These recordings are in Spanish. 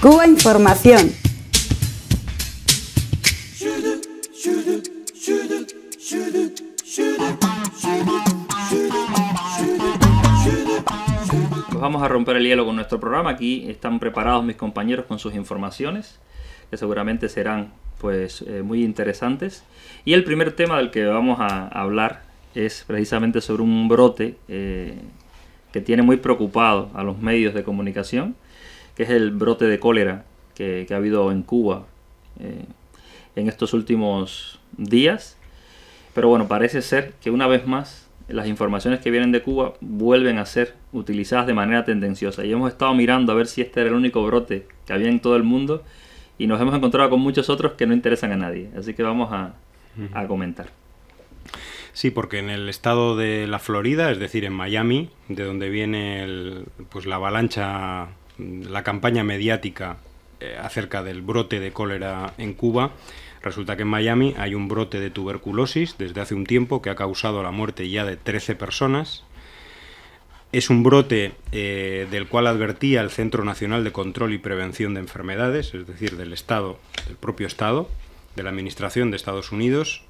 Cuba Información. Pues vamos a romper el hielo con nuestro programa. Aquí están preparados mis compañeros con sus informaciones, que seguramente serán pues eh, muy interesantes. Y el primer tema del que vamos a hablar es precisamente sobre un brote eh, que tiene muy preocupado a los medios de comunicación que es el brote de cólera que, ha habido en Cuba eh, en estos últimos días. Pero bueno, parece ser que una vez más las informaciones que vienen de Cuba vuelven a ser utilizadas de manera tendenciosa. Y hemos estado mirando a ver si este era el único brote que había en todo el mundo y nos hemos encontrado con muchos otros que no interesan a nadie. Así que vamos a, comentar. Sí, porque en el estado de la Florida, es decir, en Miami, de donde viene pues la avalancha la campaña mediática eh, acerca del brote de cólera en Cuba, resulta que en Miami hay un brote de tuberculosis desde hace un tiempo que ha causado la muerte ya de 13 personas. Es un brote eh, del cual advertía el Centro Nacional de Control y Prevención de Enfermedades, es decir, del Estado, del propio Estado, de la Administración de Estados Unidos,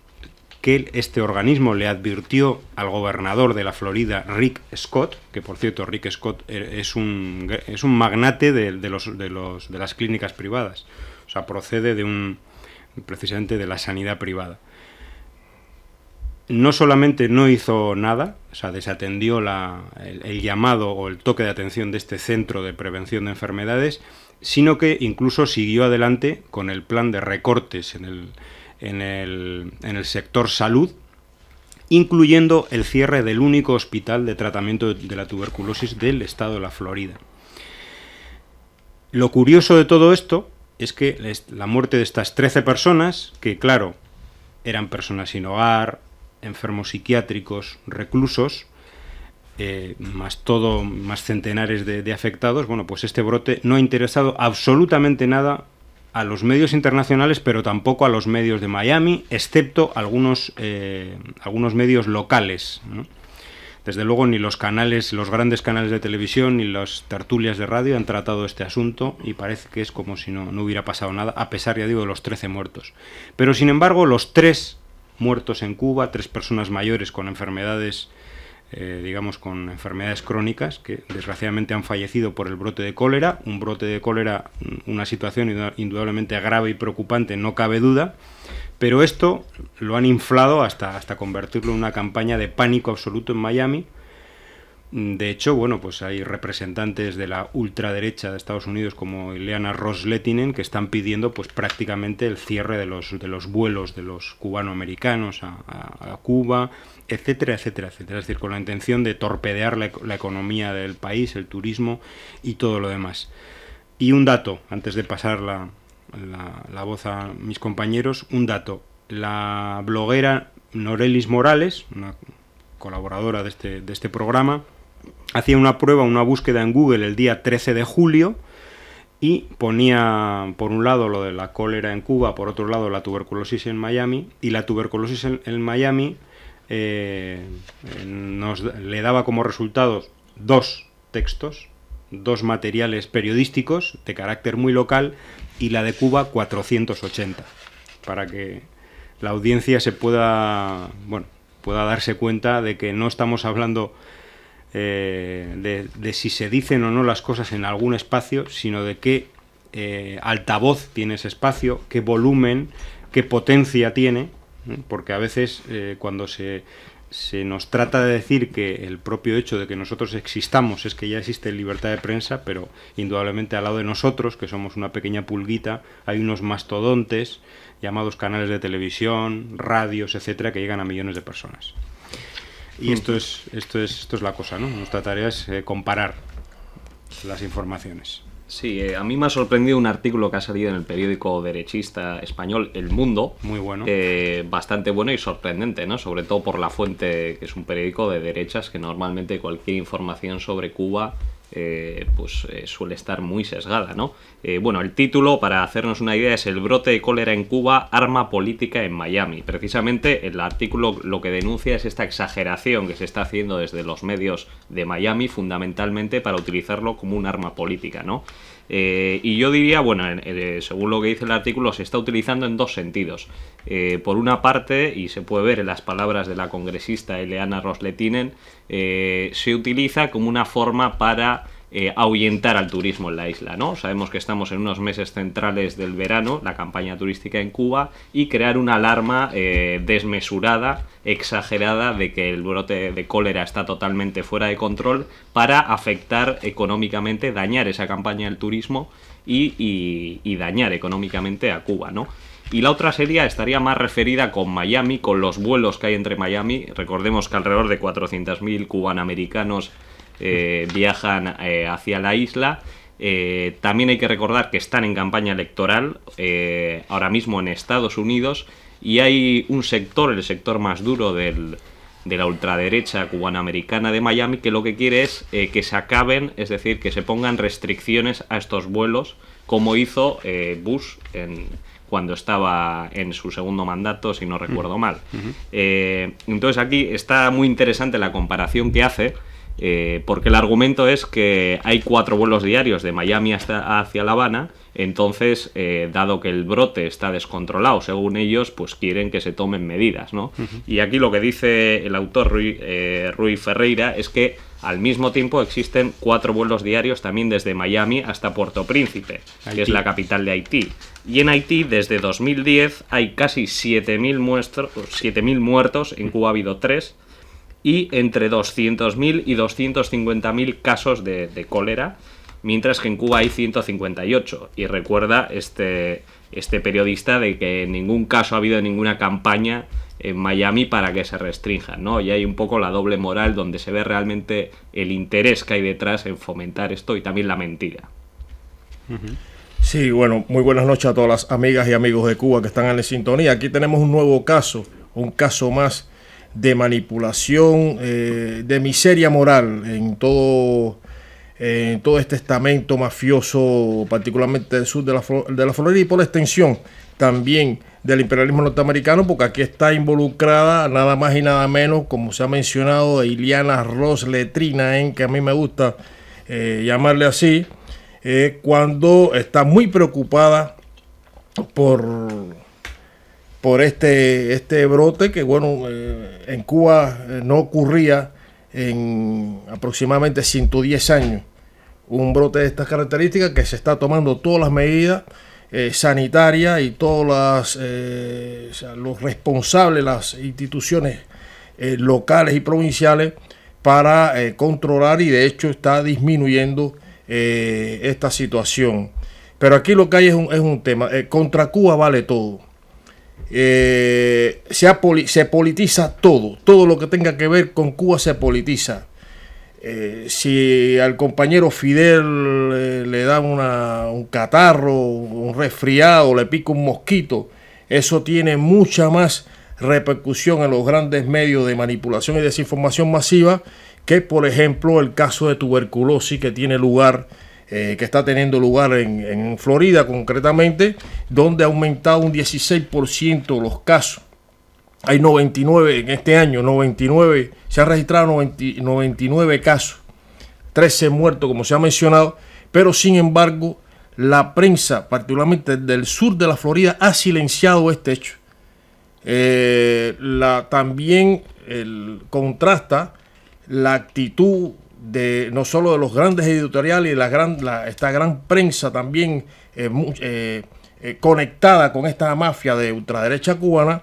que este organismo le advirtió al gobernador de la Florida, Rick Scott, que por cierto Rick Scott eh, es un, es un magnate de, los, de, las clínicas privadas, o sea, procede de un, precisamente de la sanidad privada. No solamente no hizo nada, o sea, desatendió el, el llamado o el toque de atención de este centro de prevención de enfermedades, sino que incluso siguió adelante con el plan de recortes en el, en el, sector salud, incluyendo el cierre del único hospital de tratamiento de la tuberculosis del estado de la Florida. Lo curioso de todo esto es que la muerte de estas 13 personas, que claro, eran personas sin hogar, enfermos psiquiátricos, reclusos, eh, más todo, más centenares de, de afectados, bueno, pues este brote no ha interesado absolutamente nada a los medios internacionales, pero tampoco a los medios de Miami, excepto algunos, eh, algunos medios locales. Desde luego ni los canales, los grandes canales de televisión ni las tertulias de radio han tratado este asunto y parece que es como si no, no hubiera pasado nada, a pesar, ya digo, de los 13 muertos. Pero sin embargo, los tres muertos en Cuba, tres personas mayores con enfermedades eh, digamos, con enfermedades crónicas que desgraciadamente han fallecido por el brote de cólera. Un brote de cólera, mm, una situación indudablemente grave y preocupante, no cabe duda. Pero esto lo han inflado hasta, hasta convertirlo en una campaña de pánico absoluto en Miami Mm, de hecho, bueno, pues hay representantes de la ultraderecha de Estados Unidos como Ileana Rosletinen que están pidiendo pues prácticamente el cierre de los, de los vuelos de los cubanoamericanos a, Cuba, etcétera, etcétera, etcétera. Es decir, con la intención de torpedear la, la economía del país, el turismo y todo lo demás. Y un dato, antes de pasar la, la, voz a mis compañeros, un dato. La bloguera Norelis Morales, una colaboradora de este, de este programa, hacía una prueba, una búsqueda en Google el día 13 de julio y ponía por un lado lo de la cólera en Cuba, por otro lado la tuberculosis en Miami y la tuberculosis en, Miami eh, nos, le daba como resultados dos textos, dos materiales periodísticos de carácter muy local y la de Cuba 480 para que la audiencia se pueda bueno pueda darse cuenta de que no estamos hablando eh, de, si se dicen o no las cosas en algún espacio, sino de qué eh, altavoz tiene ese espacio, qué volumen, qué potencia tiene, porque a veces eh, cuando se, se nos trata de decir que el propio hecho de que nosotros existamos es que ya existe libertad de prensa, pero indudablemente al lado de nosotros, que somos una pequeña pulguita, hay unos mastodontes llamados canales de televisión, radios, etcétera, que llegan a millones de personas. Y esto es, esto es, esto es la cosa, ¿no? Nuestra tarea es eh, comparar las informaciones. Sí, eh, a mí me ha sorprendido un artículo que ha salido en el periódico derechista español El Mundo. Muy bueno. Eh, bastante bueno y sorprendente, ¿no? Sobre todo por La Fuente, que es un periódico de derechas que normalmente cualquier información sobre Cuba eh, pues eh, suele estar muy sesgada, ¿no? Eh, bueno, el título, para hacernos una idea, es El brote de cólera en Cuba, arma política en Miami. Precisamente el artículo lo que denuncia es esta exageración que se está haciendo desde los medios de Miami, fundamentalmente para utilizarlo como un arma política, ¿no? Eh, y yo diría, bueno, eh, según lo que dice el artículo, se está utilizando en dos sentidos. Eh, por una parte, y se puede ver en las palabras de la congresista Eleana Rosletinen, se utiliza como una forma para eh, ahuyentar al turismo en la isla, ¿no? Sabemos que estamos en unos meses centrales del verano, la campaña turística en Cuba, y crear una alarma eh, desmesurada, exagerada, de que el brote de cólera está totalmente fuera de control para afectar económicamente, dañar esa campaña del turismo y, dañar económicamente a Cuba, ¿no? Y la otra sería, estaría más referida con Miami, con los vuelos que hay entre Miami. Recordemos que alrededor de 400.000 cubanoamericanos eh, viajan eh, hacia la isla. Eh, también hay que recordar que están en campaña electoral ahora mismo en Estados Unidos y hay un sector, el sector más duro de la ultraderecha cubanoamericana de Miami, que lo que quiere es que se acaben, es decir, que se pongan restricciones a estos vuelos, como hizo Bush cuando estaba en su segundo mandato, si no recuerdo mal. entonces aquí está muy interesante la comparación que hace eh, porque el argumento es que hay cuatro vuelos diarios de Miami hasta hacia La Habana, entonces, eh, dado que el brote está descontrolado, según ellos, pues quieren que se tomen medidas, ¿no? Y aquí lo que dice el autor eh, Rui, Ferreira es que al mismo tiempo existen cuatro vuelos diarios también desde Miami hasta Puerto Príncipe, que es la capital de Haití. Y en Haití, desde 2010, hay casi 7.000 muertos, muertos, en Cuba ha habido 3, y entre 200.000 y 250.000 casos de, cólera, mientras que en Cuba hay 158. Y recuerda este, este periodista de que en ningún caso ha habido ninguna campaña en Miami para que se restrinja ¿no? Y hay un poco la doble moral donde se ve realmente el interés que hay detrás en fomentar esto y también la mentira. Sí, bueno, muy buenas noches a todas las amigas y amigos de Cuba que están en la sintonía. Aquí tenemos un nuevo caso, un caso más de manipulación, eh, de miseria moral en todo, todo este estamento mafioso, particularmente del sur de la, de la Florida y por la extensión también del imperialismo norteamericano, porque aquí está involucrada nada más y nada menos, como se ha mencionado, Iliana Ross Letrina, en que a mí me gusta eh, llamarle así, eh, cuando está muy preocupada por por este, este brote que, bueno, eh, en Cuba eh, no ocurría en aproximadamente 110 años. Un brote de estas características que se está tomando todas las medidas eh, sanitarias y todas los responsables, las instituciones locales y provinciales para controlar y de hecho está disminuyendo esta situación. Pero aquí lo que hay es un, es un tema. contra Cuba vale todo eh, se, se, politiza todo, todo lo que tenga que ver con Cuba se politiza. Eh, si al compañero Fidel eh, le da un catarro, un resfriado, le pica un mosquito, eso tiene mucha más repercusión en los grandes medios de manipulación y desinformación masiva que, por ejemplo, el caso de tuberculosis que tiene lugar eh, que está teniendo lugar en, Florida concretamente, donde ha aumentado un 16% los casos. Hay 99 en este año, 99, se han registrado 99 casos, 13 muertos como se ha mencionado, pero sin embargo la prensa, particularmente del sur de la Florida, ha silenciado este hecho. Eh, también contrasta la actitud de no solo de los grandes editoriales y la gran, esta gran prensa también eh, eh, eh, conectada con esta mafia de ultraderecha cubana,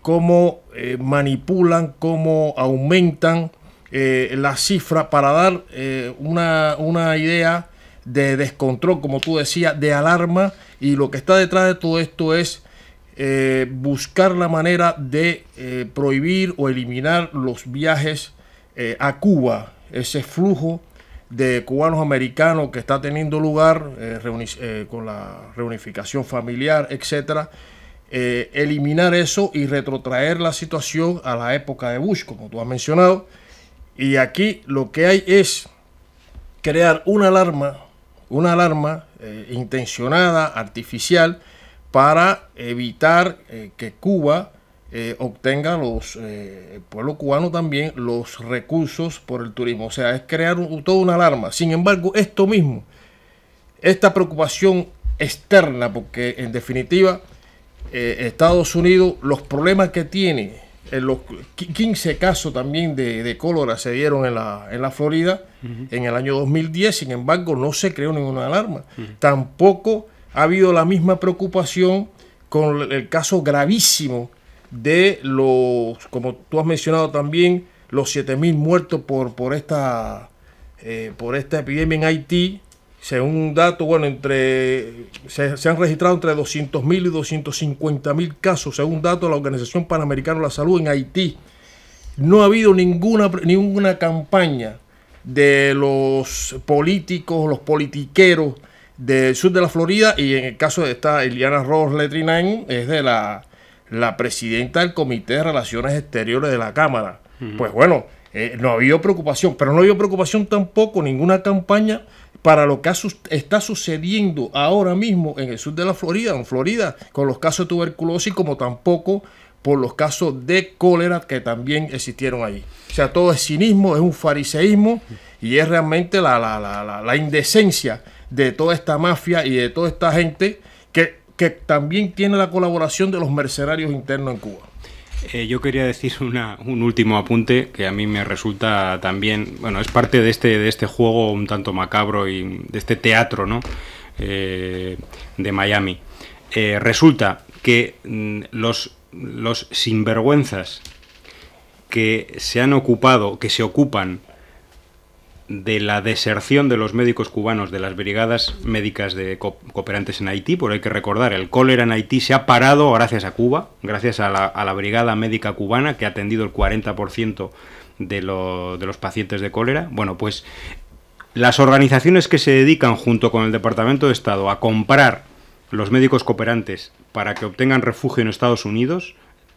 cómo manipulan, cómo aumentan las cifras para dar una, idea de descontrol, como tú decías, de alarma. Y lo que está detrás de todo esto es buscar la manera de prohibir o eliminar los viajes a Cuba ese flujo de cubanos americanos que está teniendo lugar eh, eh, con la reunificación familiar, etcétera, eh, eliminar eso y retrotraer la situación a la época de Bush, como tú has mencionado. Y aquí lo que hay es crear una alarma, una alarma intencionada, artificial, para evitar que Cuba eh, obtenga los, eh, el pueblo cubano también los recursos por el turismo. O sea, es crear toda una alarma. Sin embargo, esto mismo, esta preocupación externa, porque en definitiva eh, Estados Unidos, los problemas que tiene, en los 15 casos también de, de cólera se dieron en la, Florida en el año 2010, sin embargo no se creó ninguna alarma. Tampoco ha habido la misma preocupación con el caso gravísimo de los, como tú has mencionado también, los 7.000 muertos por, por, esta, eh, por esta epidemia en Haití. Según un dato, bueno, entre, se, han registrado entre 200.000 y 250.000 casos, según dato de la Organización Panamericana de la Salud en Haití. No ha habido ninguna, ninguna campaña de los políticos, los politiqueros del sur de la Florida, y en el caso de esta Eliana Ross Letrinan es de la la presidenta del Comité de Relaciones Exteriores de la Cámara. Pues bueno, eh, no había preocupación, pero no había preocupación tampoco, ninguna campaña para lo que está sucediendo ahora mismo en el sur de la Florida, en Florida, con los casos de tuberculosis, como tampoco por los casos de cólera que también existieron ahí. O sea, todo es cinismo, es un fariseísmo y es realmente la, la, la, la indecencia de toda esta mafia y de toda esta gente que también tiene la colaboración de los mercenarios internos en Cuba. Eh, yo quería decir un último apunte que a mí me resulta también, bueno, es parte de este, de este juego un tanto macabro y de este teatro, ¿no? Eh, de Miami. Eh, resulta que mm, los, los sinvergüenzas que se han ocupado, que se ocupan de la deserción de los médicos cubanos de las brigadas médicas de cooperantes en Haití, por hay que recordar, el cólera en Haití se ha parado gracias a Cuba, gracias a la, brigada médica cubana que ha atendido el 40% de, de los pacientes de cólera. Bueno, pues las organizaciones que se dedican junto con el Departamento de Estado a comprar los médicos cooperantes para que obtengan refugio en Estados Unidos,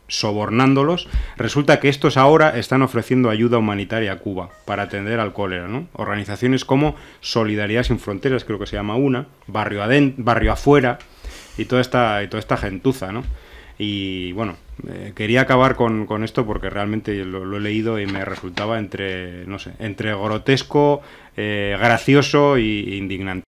sobornándolos, resulta que estos ahora están ofreciendo ayuda humanitaria a Cuba para atender al cólera. ¿no? Organizaciones como Solidaridad Sin Fronteras, creo que se llama una, Barrio, Barrio Afuera y toda esta, toda esta gentuza. ¿no? Y bueno, eh, quería acabar con, esto porque realmente lo, he leído y me resultaba entre, no sé, entre grotesco, eh, gracioso e indignante.